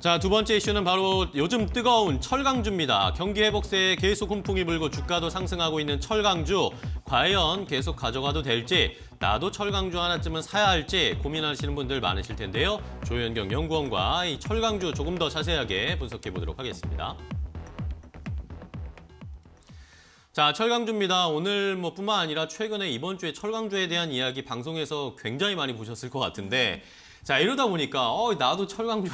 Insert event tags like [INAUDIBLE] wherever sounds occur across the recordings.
자, 두 번째 이슈는 바로 요즘 뜨거운 철강주입니다. 경기 회복세에 계속 훈풍이 불고 주가도 상승하고 있는 철강주. 과연 계속 가져가도 될지, 나도 철강주 하나쯤은 사야 할지 고민하시는 분들 많으실 텐데요. 조현경 연구원과 이 철강주 조금 더 자세하게 분석해 보도록 하겠습니다. 자, 철강주입니다. 오늘 뭐 뿐만 아니라 최근에 이번 주에 철강주에 대한 이야기 방송에서 굉장히 많이 보셨을 것 같은데, 자, 이러다 보니까, 어, 나도 철강주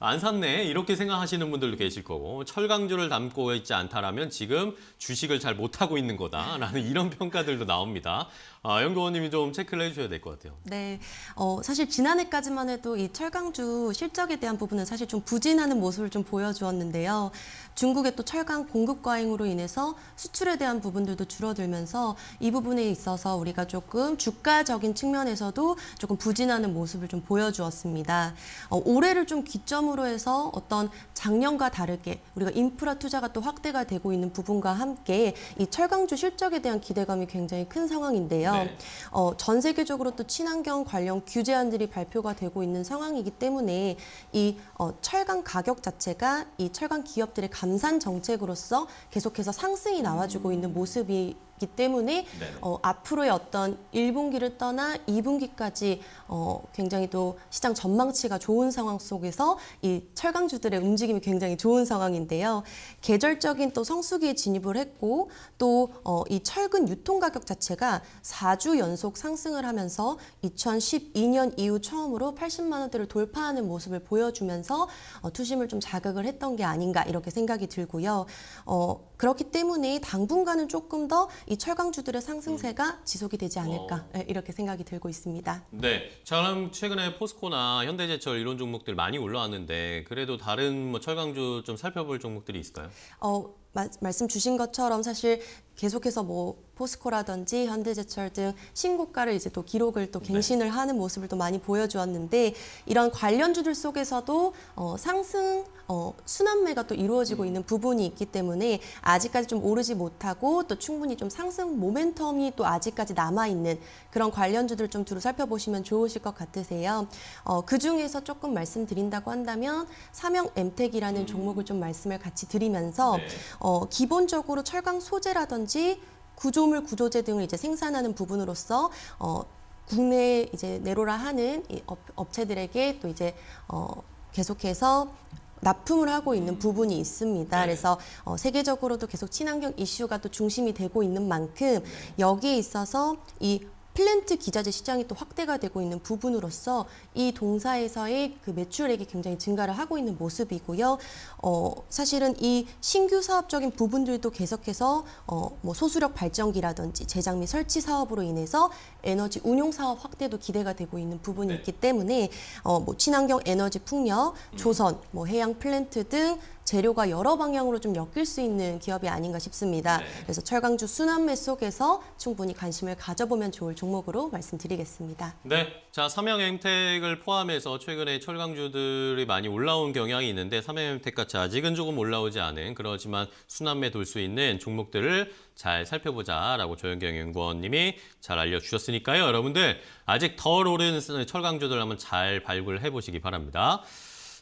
안 샀네 이렇게 생각하시는 분들도 계실 거고 철강주를 담고 있지 않다라면 지금 주식을 잘 못하고 있는 거다라는 [LAUGHS] 이런 평가들도 나옵니다. 아, 연구원님이 좀 체크를 해주셔야 될 것 같아요. 네, 어, 사실 지난해까지만 해도 이 철강주 실적에 대한 부분은 사실 좀 부진하는 모습을 좀 보여주었는데요. 중국의 또 철강 공급 과잉으로 인해서 수출에 대한 부분들도 줄어들면서 이 부분에 있어서 우리가 조금 주가적인 측면에서도 조금 부진하는 모습을 좀 보여주었습니다. 어, 올해를 좀 기점 중심으로 해서 어떤 작년과 다르게 우리가 인프라 투자가 또 확대가 되고 있는 부분과 함께 이 철강주 실적에 대한 기대감이 굉장히 큰 상황인데요. 네. 어, 전 세계적으로 또 친환경 관련 규제안들이 발표가 되고 있는 상황이기 때문에 이 어, 철강 가격 자체가 이 철강 기업들의 감산 정책으로서 계속해서 상승이 나와주고 있는 모습이 기 때문에 네. 어, 앞으로의 어떤 1분기를 떠나 2분기까지 어, 굉장히 또 시장 전망치가 좋은 상황 속에서 이 철강주들의 움직임이 굉장히 좋은 상황인데요. 계절적인 또 성수기에 진입을 했고 또이 어 철근 유통 가격 자체가 4주 연속 상승을 하면서 2012년 이후 처음으로 80만 원대를 돌파하는 모습을 보여주면서 어 투심을 좀 자극을 했던 게 아닌가 이렇게 생각이 들고요. 어 그렇기 때문에 당분간은 조금 더 이 철강주들의 상승세가 음. 지속이 되지 않을까 네, 이렇게 생각이 들고 있습니다. 네, 자 그럼 최근에 포스코나 현대제철 이런 종목들 많이 올라왔는데 있는데 네, 그래도 다른 뭐 철강주 좀 살펴볼 종목들이 있을까요? 어, 마, 말씀 주신 것처럼 사실 계속해서 뭐 포스코라든지 현대제철 등 신고가를 이제 또 기록을 또 네. 갱신을 네. 하는 모습을 또 많이 보여주었는데 이런 관련주들 속에서도 어, 상승 어, 순환매가 또 이루어지고 음. 있는 부분이 있기 때문에 아직까지 좀 오르지 못하고 또 충분히 좀 상승 모멘텀이 또 아직까지 남아 있는 그런 관련주들 좀 두루 살펴보시면 좋으실 것 같으세요. 어, 그 중에서 조금 말씀드린다고 한다면 사명 엠텍이라는 음. 종목을 좀 말씀을 같이 드리면서 네. 어, 어, 기본적으로 철강 소재라든지 구조물 구조재 등을 이제 생산하는 부분으로서 어, 국내 이제 내로라 하는 이 업, 업체들에게 또 이제 어, 계속해서 납품을 하고 있는 음. 부분이 있습니다. 네. 그래서 어, 세계적으로도 계속 친환경 이슈가 또 중심이 되고 있는 만큼 네. 여기에 있어서 이 플랜트 기자재 시장이 또 확대가 되고 있는 부분으로서 이 동사에서의 그 매출액이 굉장히 증가를 하고 있는 모습이고요. 어, 사실은 이 신규 사업적인 부분들도 계속해서 어, 뭐 소수력 발전기라든지 제작 및 설치 사업으로 인해서 에너지 운용 사업 확대도 기대가 되고 있는 부분이 네. 있기 때문에 어, 뭐 친환경 에너지 풍력, 음. 조선, 뭐 해양 플랜트 등 재료가 여러 방향으로 좀 엮일 수 있는 기업이 아닌가 싶습니다. 네. 그래서 철강주 순환매 속에서 충분히 관심을 가져보면 좋을 종목으로 말씀드리겠습니다. 네, 자 삼양엠텍을 포함해서 최근에 철강주들이 많이 올라온 경향이 있는데 삼양엠텍같이 아직은 조금 올라오지 않은 그러지만 순환매 돌 수 있는 종목들을 잘 살펴보자라고 조영경 연구원님이 잘 알려주셨으니까요. 여러분들 아직 덜 오른 철강주들 한번 잘 발굴해 보시기 바랍니다.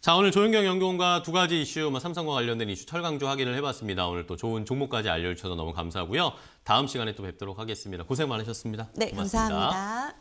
자 오늘 조윤경 연구원과 두 가지 이슈, 뭐 삼성과 관련된 이슈 철강주 확인을 해봤습니다. 오늘 또 좋은 종목까지 알려주셔서 너무 감사하고요. 다음 시간에 또 뵙도록 하겠습니다. 고생 많으셨습니다. 네, 고맙습니다. 감사합니다.